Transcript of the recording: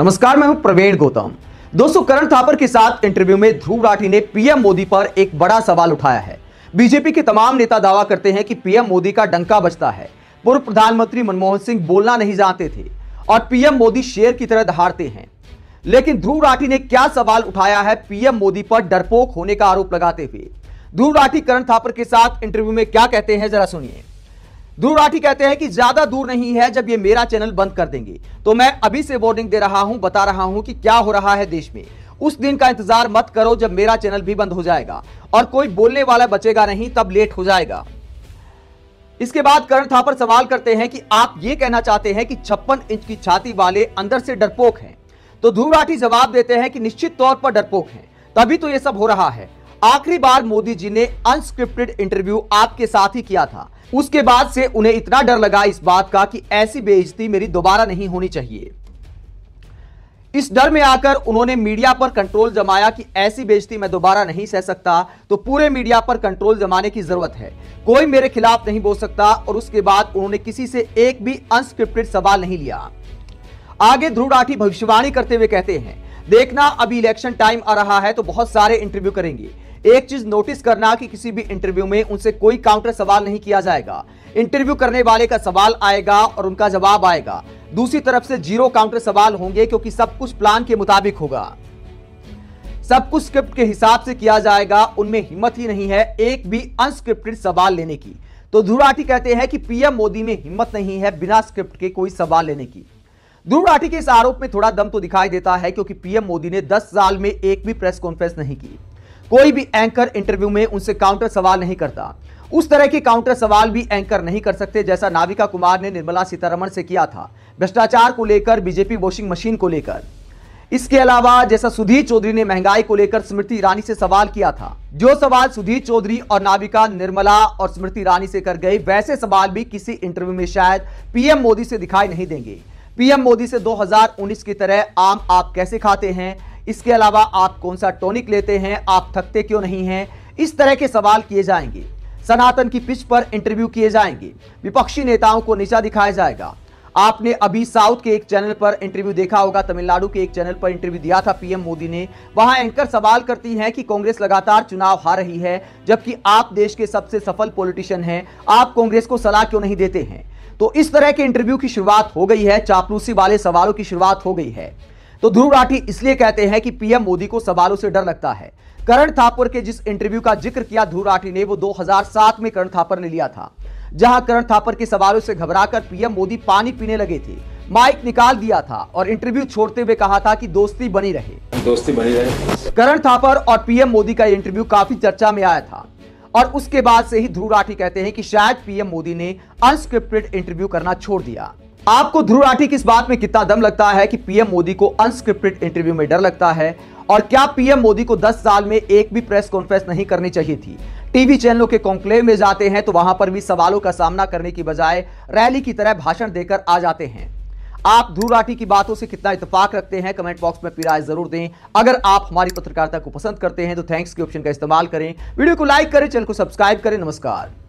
नमस्कार मैं हूं प्रवीण गौतम दोस्तों करण थापर के साथ इंटरव्यू में ध्रुव राठी ने पीएम मोदी पर एक बड़ा सवाल उठाया है बीजेपी के तमाम नेता दावा करते हैं कि पीएम मोदी का डंका बचता है पूर्व प्रधानमंत्री मनमोहन सिंह बोलना नहीं जानते थे और पीएम मोदी शेर की तरह धारते हैं लेकिन ध्रुव राठी ने क्या सवाल उठाया है पीएम मोदी पर डरपोक होने का आरोप लगाते हुए ध्रुव राठी करण थापर के साथ इंटरव्यू में क्या कहते हैं जरा सुनिए ध्रुव राठी कहते हैं कि ज्यादा दूर नहीं है जब ये मेरा चैनल बंद कर देंगे तो मैं अभी से वार्निंग दे रहा हूं बता रहा हूं कि क्या हो रहा है देश में उस दिन का इंतजार मत करो जब मेरा चैनल भी बंद हो जाएगा और कोई बोलने वाला बचेगा नहीं तब लेट हो जाएगा इसके बाद करण थापर सवाल करते हैं कि आप ये कहना चाहते हैं कि छप्पन इंच की छाती वाले अंदर से डरपोक हैं तो ध्रुव राठी जवाब देते हैं कि निश्चित तौर पर डरपोक हैं तभी तो ये सब हो रहा है आखिरी बार मोदी जी ने अनस्क्रिप्टेड इंटरव्यू आपके साथ ही किया था उसके बाद से उन्हें इतना डर लगा इस बात का कि ऐसी बेइज्जती मेरी दोबारा नहीं होनी चाहिए इस डर में आकर उन्होंने मीडिया पर कंट्रोल जमाया कि ऐसी बेइज्जती मैं दोबारा नहीं सह सकता तो पूरे मीडिया पर कंट्रोल जमाने की जरूरत है कोई मेरे खिलाफ नहीं बोल सकता और उसके बाद उन्होंने किसी से एक भी अनस्क्रिप्टेड सवाल नहीं लिया आगे ध्रुव राठी भविष्यवाणी करते हुए कहते हैं देखना अभी इलेक्शन टाइम आ रहा है तो बहुत सारे इंटरव्यू करेंगे एक चीज नोटिस करना कि किसी भी इंटरव्यू में उनसे कोई काउंटर सवाल नहीं किया जाएगा इंटरव्यू करने वाले का सवाल आएगा और उनका जवाब आएगा दूसरी तरफ से जीरो काउंटर सवाल होंगे क्योंकि सब कुछ प्लान के मुताबिक होगा सब कुछ स्क्रिप्ट के हिसाब से किया जाएगा उनमें हिम्मत ही नहीं है एक भी अनस्क्रिप्टेड सवाल लेने की तो ध्रुवाटी कहते हैं कि पीएम मोदी में हिम्मत नहीं है बिना स्क्रिप्ट के कोई सवाल लेने की ध्रुव के इस आरोप में थोड़ा दम तो दिखाई देता है क्योंकि पीएम मोदी ने 10 साल में एक भी प्रेस कॉन्फ्रेंस नहीं की कोई भी एंकर इंटरव्यू में उनसे काउंटर सवाल नहीं करता उस तरह के काउंटर सवाल भी एंकर नहीं कर सकते जैसा नाविका कुमार ने निर्मला सीतारमण से किया था भ्रष्टाचार को लेकर बीजेपी वॉशिंग मशीन को लेकर इसके अलावा जैसा सुधीर चौधरी ने महंगाई को लेकर स्मृति ईरानी से सवाल किया था जो सवाल सुधीर चौधरी और नाविका निर्मला और स्मृति ईरानी से कर गई वैसे सवाल भी किसी इंटरव्यू में शायद पीएम मोदी से दिखाई नहीं देंगे पीएम मोदी से 2019 की तरह आम आप कैसे खाते हैं इसके अलावा आप कौन सा टॉनिक लेते हैं आप थकते क्यों नहीं हैं इस तरह के सवाल किए जाएंगे सनातन की पिच पर इंटरव्यू किए जाएंगे विपक्षी नेताओं को नीचा दिखाया जाएगा आपने अभी साउथ के एक चैनल पर इंटरव्यू देखा होगा तमिलनाडु के एक चैनल पर इंटरव्यू दिया था पीएम मोदी ने वहां एंकर सवाल करती हैं कि कांग्रेस लगातार चुनाव हार रही है जबकि आप देश के सबसे सफल पॉलिटिशियन हैं आप कांग्रेस को सलाह क्यों नहीं देते हैं तो इस तरह के इंटरव्यू की शुरुआत हो गई है चापलूसी वाले सवालों की शुरुआत हो गई है तो ध्रुव राठी इसलिए कहते हैं कि पीएम मोदी को सवालों से डर लगता है करण थापुर के जिस इंटरव्यू का जिक्र किया ध्रुव राठी ने वो 2007 में करण थापर ने लिया था जहां करण थापर के सवालों से घबराकर पीएम मोदी पानी पीने लगे थे माइक निकाल दिया था और इंटरव्यू छोड़ते हुए कहा था कि दोस्ती बनी रहे दोस्ती बनी रहे करण थापर और पीएम मोदी का इंटरव्यू काफी चर्चा में आया था और उसके बाद से ही ध्रुव राठी कहते हैं कि शायद पीएम मोदी ने अनस्क्रिप्टेड इंटरव्यू करना छोड़ दिया आपको ध्रुव राठी किस बात में कितना दम लगता है कि पीएम मोदी को अनस्क्रिप्टेड इंटरव्यू में डर लगता है और क्या पीएम मोदी को 10 साल में एक भी प्रेस कॉन्फ्रेंस नहीं करनी चाहिए थी टीवी चैनलों के कॉन्क्लेव में जाते हैं तो वहां पर भी सवालों का सामना करने की बजाय रैली की तरह भाषण देकर आ जाते हैं आप ध्रुव राठी की बातों से कितना इतफाक रखते हैं कमेंट बॉक्स में पीराय जरूर दें अगर आप हमारी पत्रकारिता को पसंद करते हैं तो थैंक्स के ऑप्शन का इस्तेमाल करें वीडियो को लाइक करें चैनल को सब्सक्राइब करें नमस्कार